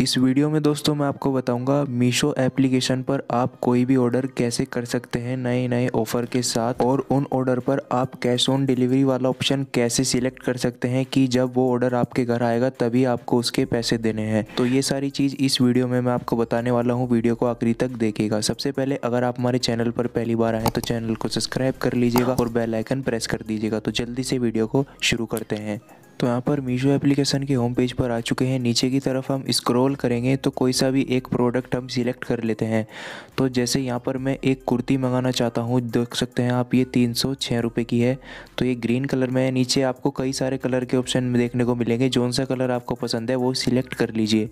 इस वीडियो में दोस्तों मैं आपको बताऊंगा मीशो एप्लीकेशन पर आप कोई भी ऑर्डर कैसे कर सकते हैं नए नए ऑफर के साथ और उन ऑर्डर पर आप कैश ऑन डिलीवरी वाला ऑप्शन कैसे सिलेक्ट कर सकते हैं कि जब वो ऑर्डर आपके घर आएगा तभी आपको उसके पैसे देने हैं तो ये सारी चीज़ इस वीडियो में मैं आपको बताने वाला हूँ वीडियो को आखिरी तक देखेगा सबसे पहले अगर आप हमारे चैनल पर पहली बार आए तो चैनल को सब्सक्राइब कर लीजिएगा और बेलाइकन प्रेस कर दीजिएगा तो जल्दी से वीडियो को शुरू करते हैं तो यहाँ पर मीशो एप्लीकेशन के होम पेज पर आ चुके हैं नीचे की तरफ हम स्क्रॉल करेंगे तो कोई सा भी एक प्रोडक्ट हम सिलेक्ट कर लेते हैं तो जैसे यहाँ पर मैं एक कुर्ती मंगाना चाहता हूँ देख सकते हैं आप ये तीन सौ छः रुपये की है तो ये ग्रीन कलर में है नीचे आपको कई सारे कलर के ऑप्शन देखने को मिलेंगे जौन सा कलर आपको पसंद है वो सिलेक्ट कर लीजिए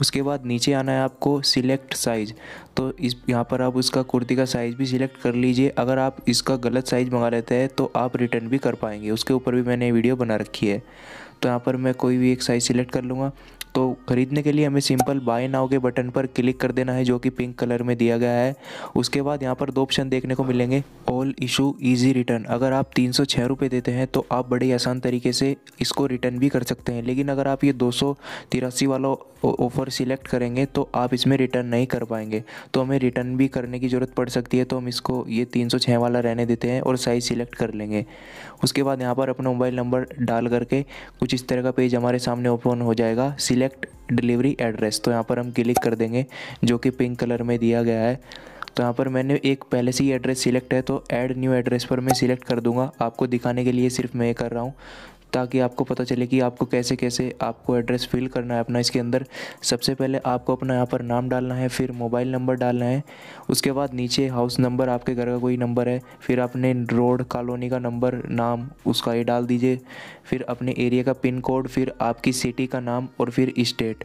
उसके बाद नीचे आना है आपको सिलेक्ट साइज़ तो इस यहाँ पर आप उसका कुर्ती का साइज़ भी सिलेक्ट कर लीजिए अगर आप इसका गलत साइज़ मंगा लेते हैं तो आप रिटर्न भी कर पाएंगे उसके ऊपर भी मैंने वीडियो बना रखी है तो यहाँ पर मैं कोई भी एक साइज़ सिलेक्ट कर लूँगा तो ख़रीदने के लिए हमें सिंपल बाय नाउ के बटन पर क्लिक कर देना है जो कि पिंक कलर में दिया गया है उसके बाद यहाँ पर दो ऑप्शन देखने को मिलेंगे होल इशू ईजी रिटर्न अगर आप तीन सौ छः रुपये देते हैं तो आप बड़े आसान तरीके से इसको रिटर्न भी कर सकते हैं लेकिन अगर आप ये दो सौ तिरासी वाला ऑफ़र सिलेक्ट करेंगे तो आप इसमें रिटर्न नहीं कर पाएंगे तो हमें रिटर्न भी करने की ज़रूरत पड़ सकती है तो हम इसको ये तीन सौ छः वाला रहने देते हैं और साइज़ सिलेक्ट कर लेंगे उसके बाद यहाँ पर अपना मोबाइल नंबर डाल करके कुछ इस तरह का पेज हमारे सामने ओपन हो जाएगा सिलेक्ट डिलीवरी एड्रेस तो यहाँ पर हम क्लिक कर देंगे जो कि पिंक कलर में दिया गया है तो यहाँ पर मैंने एक पहले से ही एड्रेस सिलेक्ट है तो ऐड न्यू एड्रेस पर मैं सिलेक्ट कर दूंगा आपको दिखाने के लिए सिर्फ मैं ये कर रहा हूँ ताकि आपको पता चले कि आपको कैसे कैसे आपको एड्रेस फिल करना है अपना इसके अंदर सबसे पहले आपको अपना यहाँ पर नाम डालना है फिर मोबाइल नंबर डालना है उसके बाद नीचे हाउस नंबर आपके घर का कोई नंबर है फिर अपने रोड कॉलोनी का नंबर नाम उसका ये डाल दीजिए फिर अपने एरिया का पिन कोड फिर आपकी सिटी का नाम और फिर इस्टेट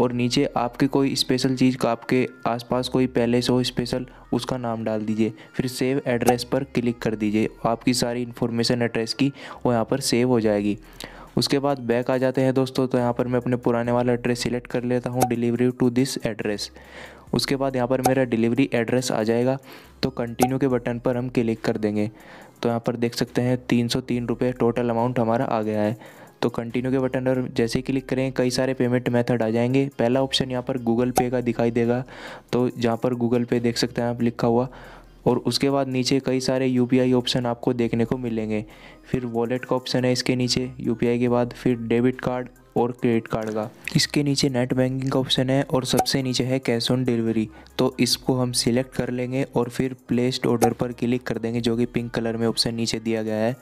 और नीचे आपकी कोई स्पेशल चीज़ का आपके आसपास कोई पैलेस हो स्पेशल उसका नाम डाल दीजिए फिर सेव एड्रेस पर क्लिक कर दीजिए आपकी सारी इन्फॉर्मेशन एड्रेस की वो यहाँ पर सेव हो जाएगी उसके बाद बैक आ जाते हैं दोस्तों तो यहाँ पर मैं अपने पुराने वाला एड्रेस सिलेक्ट कर लेता हूँ डिलीवरी टू दिस एड्रेस उसके बाद यहाँ पर मेरा डिलीवरी एड्रेस आ जाएगा तो कंटिन्यू के बटन पर हम क्लिक कर देंगे तो यहाँ पर देख सकते हैं तीन सौ तीन रुपये टोटल अमाउंट हमारा आ गया है तो कंटिन्यू के बटन पर जैसे ही क्लिक करें कई सारे पेमेंट मेथड आ जाएंगे पहला ऑप्शन यहाँ पर गूगल पे का दिखाई देगा तो जहाँ पर गूगल पे देख सकते हैं आप लिखा हुआ और उसके बाद नीचे कई सारे यू ऑप्शन आपको देखने को मिलेंगे फिर वॉलेट का ऑप्शन है इसके नीचे यू के बाद फिर डेबिट कार्ड और क्रेडिट कार्ड का इसके नीचे नेट बैंकिंग का ऑप्शन है और सबसे नीचे है कैश ऑन डिलीवरी तो इसको हम सिलेक्ट कर लेंगे और फिर प्लेस्ड ऑर्डर पर क्लिक कर देंगे जो कि पिंक कलर में ऑप्शन नीचे दिया गया है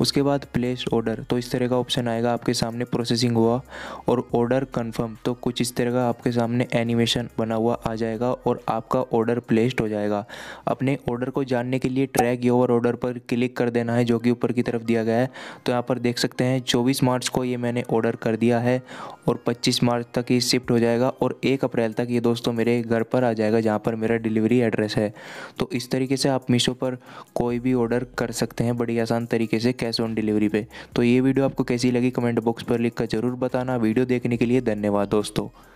उसके बाद प्लेस्ड ऑर्डर तो इस तरह का ऑप्शन आएगा आपके सामने प्रोसेसिंग हुआ और ऑर्डर कन्फर्म तो कुछ इस तरह का आपके सामने एनिमेशन बना हुआ आ जाएगा और आपका ऑर्डर प्लेस्ड हो जाएगा अपने ऑर्डर को जानने के लिए ट्रैक योवर ऑर्डर पर क्लिक कर देना है जो कि ऊपर की तरफ दिया गया है तो यहाँ पर देख सकते हैं चौबीस मार्च को ये मैंने ऑर्डर कर दिया दिया है और 25 मार्च तक ये शिफ्ट हो जाएगा और 1 अप्रैल तक ये दोस्तों मेरे घर पर आ जाएगा जहाँ पर मेरा डिलीवरी एड्रेस है तो इस तरीके से आप मीशो पर कोई भी ऑर्डर कर सकते हैं बड़ी आसान तरीके से कैश ऑन डिलीवरी पे तो ये वीडियो आपको कैसी लगी कमेंट बॉक्स पर लिख कर ज़रूर बताना वीडियो देखने के लिए धन्यवाद दोस्तों